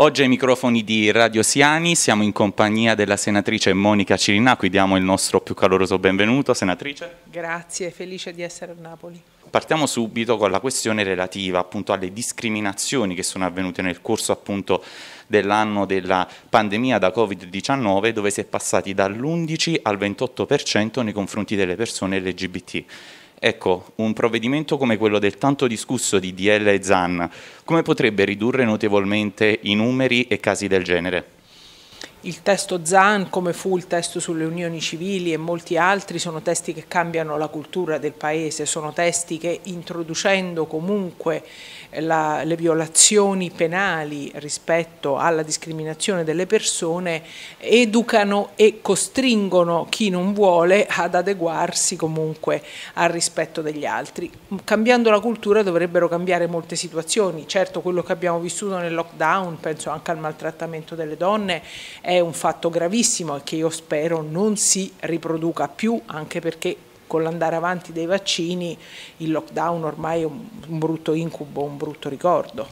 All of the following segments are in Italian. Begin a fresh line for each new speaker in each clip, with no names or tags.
Oggi ai microfoni di Radio Siani siamo in compagnia della senatrice Monica Cirinà, qui diamo il nostro più caloroso benvenuto. Senatrice.
Grazie, felice di essere a Napoli.
Partiamo subito con la questione relativa appunto alle discriminazioni che sono avvenute nel corso appunto dell'anno della pandemia da Covid-19 dove si è passati dall'11 al 28% nei confronti delle persone LGBT. Ecco, un provvedimento come quello del tanto discusso di DL e ZAN, come potrebbe ridurre notevolmente i numeri e casi del genere?
Il testo Zan, come fu il testo sulle unioni civili e molti altri, sono testi che cambiano la cultura del Paese, sono testi che introducendo comunque la, le violazioni penali rispetto alla discriminazione delle persone educano e costringono chi non vuole ad adeguarsi comunque al rispetto degli altri. Cambiando la cultura dovrebbero cambiare molte situazioni, certo quello che abbiamo vissuto nel lockdown, penso anche al maltrattamento delle donne, è un fatto gravissimo e che io spero non si riproduca più, anche perché con l'andare avanti dei vaccini il lockdown ormai è un brutto incubo, un brutto ricordo.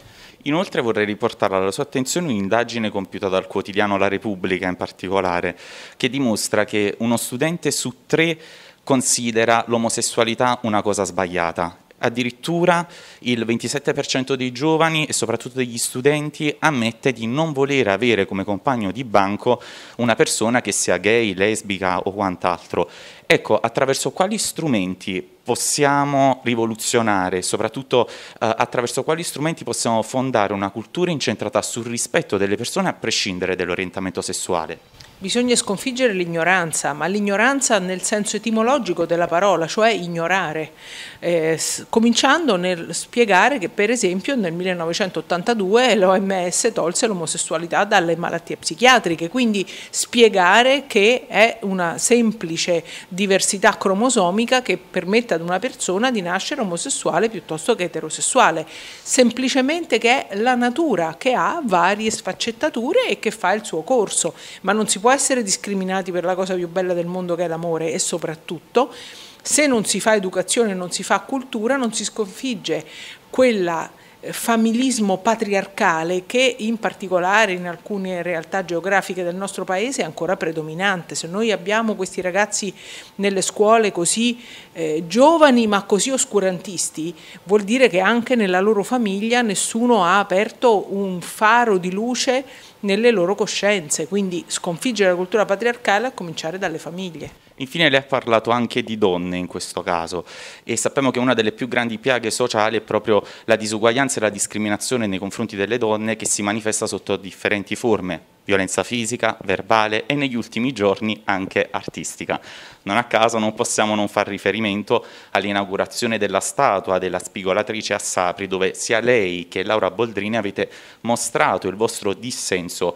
Inoltre vorrei riportare alla sua attenzione un'indagine compiuta dal quotidiano La Repubblica in particolare, che dimostra che uno studente su tre considera l'omosessualità una cosa sbagliata Addirittura il 27% dei giovani e soprattutto degli studenti ammette di non volere avere come compagno di banco una persona che sia gay, lesbica o quant'altro. Ecco, attraverso quali strumenti possiamo rivoluzionare, soprattutto eh, attraverso quali strumenti possiamo fondare una cultura incentrata sul rispetto delle persone a prescindere dall'orientamento sessuale?
Bisogna sconfiggere l'ignoranza, ma l'ignoranza nel senso etimologico della parola, cioè ignorare, eh, cominciando nel spiegare che per esempio nel 1982 l'OMS tolse l'omosessualità dalle malattie psichiatriche, quindi spiegare che è una semplice diversità cromosomica che permette ad una persona di nascere omosessuale piuttosto che eterosessuale, semplicemente che è la natura che ha varie sfaccettature e che fa il suo corso, ma non si può può essere discriminati per la cosa più bella del mondo che è l'amore e soprattutto se non si fa educazione, non si fa cultura, non si sconfigge quella eh, familismo patriarcale che in particolare in alcune realtà geografiche del nostro paese è ancora predominante. Se noi abbiamo questi ragazzi nelle scuole così eh, giovani ma così oscurantisti, vuol dire che anche nella loro famiglia nessuno ha aperto un faro di luce nelle loro coscienze, quindi sconfiggere la cultura patriarcale a cominciare dalle famiglie.
Infine lei ha parlato anche di donne in questo caso e sappiamo che una delle più grandi piaghe sociali è proprio la disuguaglianza e la discriminazione nei confronti delle donne che si manifesta sotto differenti forme, violenza fisica, verbale e negli ultimi giorni anche artistica. Non a caso non possiamo non far riferimento all'inaugurazione della statua della spigolatrice a Sapri dove sia lei che Laura Boldrini avete mostrato il vostro dissenso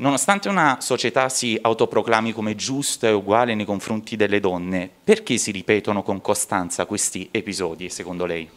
Nonostante una società si autoproclami come giusta e uguale nei confronti delle donne, perché si ripetono con costanza questi episodi, secondo lei?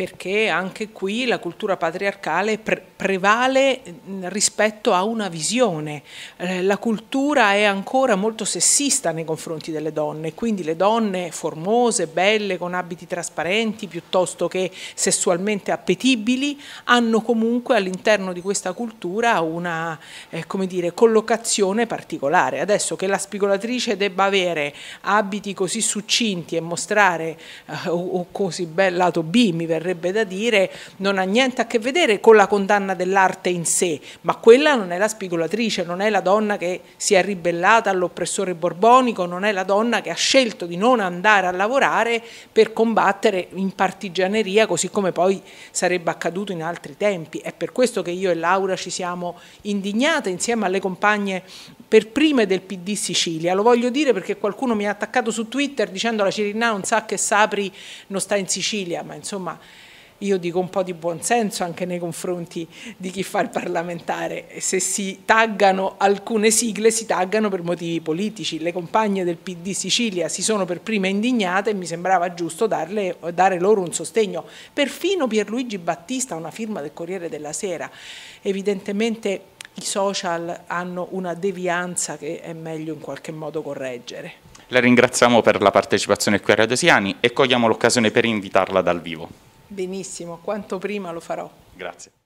perché anche qui la cultura patriarcale pre prevale rispetto a una visione. Eh, la cultura è ancora molto sessista nei confronti delle donne, quindi le donne formose, belle, con abiti trasparenti, piuttosto che sessualmente appetibili, hanno comunque all'interno di questa cultura una eh, dire, collocazione particolare. Adesso che la spigolatrice debba avere abiti così succinti e mostrare eh, o così bel lato B, mi verrebbe verrebbe da dire, non ha niente a che vedere con la condanna dell'arte in sé, ma quella non è la spigolatrice, non è la donna che si è ribellata all'oppressore borbonico, non è la donna che ha scelto di non andare a lavorare per combattere in partigianeria, così come poi sarebbe accaduto in altri tempi. È per questo che io e Laura ci siamo indignate insieme alle compagne per prime del PD Sicilia. Lo voglio dire perché qualcuno mi ha attaccato su Twitter dicendo la Cirinà non sa che Sapri non sta in Sicilia, ma insomma io dico un po' di buonsenso anche nei confronti di chi fa il parlamentare. Se si taggano alcune sigle, si taggano per motivi politici. Le compagne del PD Sicilia si sono per prima indignate e mi sembrava giusto darle, dare loro un sostegno. Perfino Pierluigi Battista, una firma del Corriere della Sera. Evidentemente i social hanno una devianza che è meglio in qualche modo correggere.
La ringraziamo per la partecipazione qui a Radosiani e cogliamo l'occasione per invitarla dal vivo
benissimo, quanto prima lo farò.
Grazie.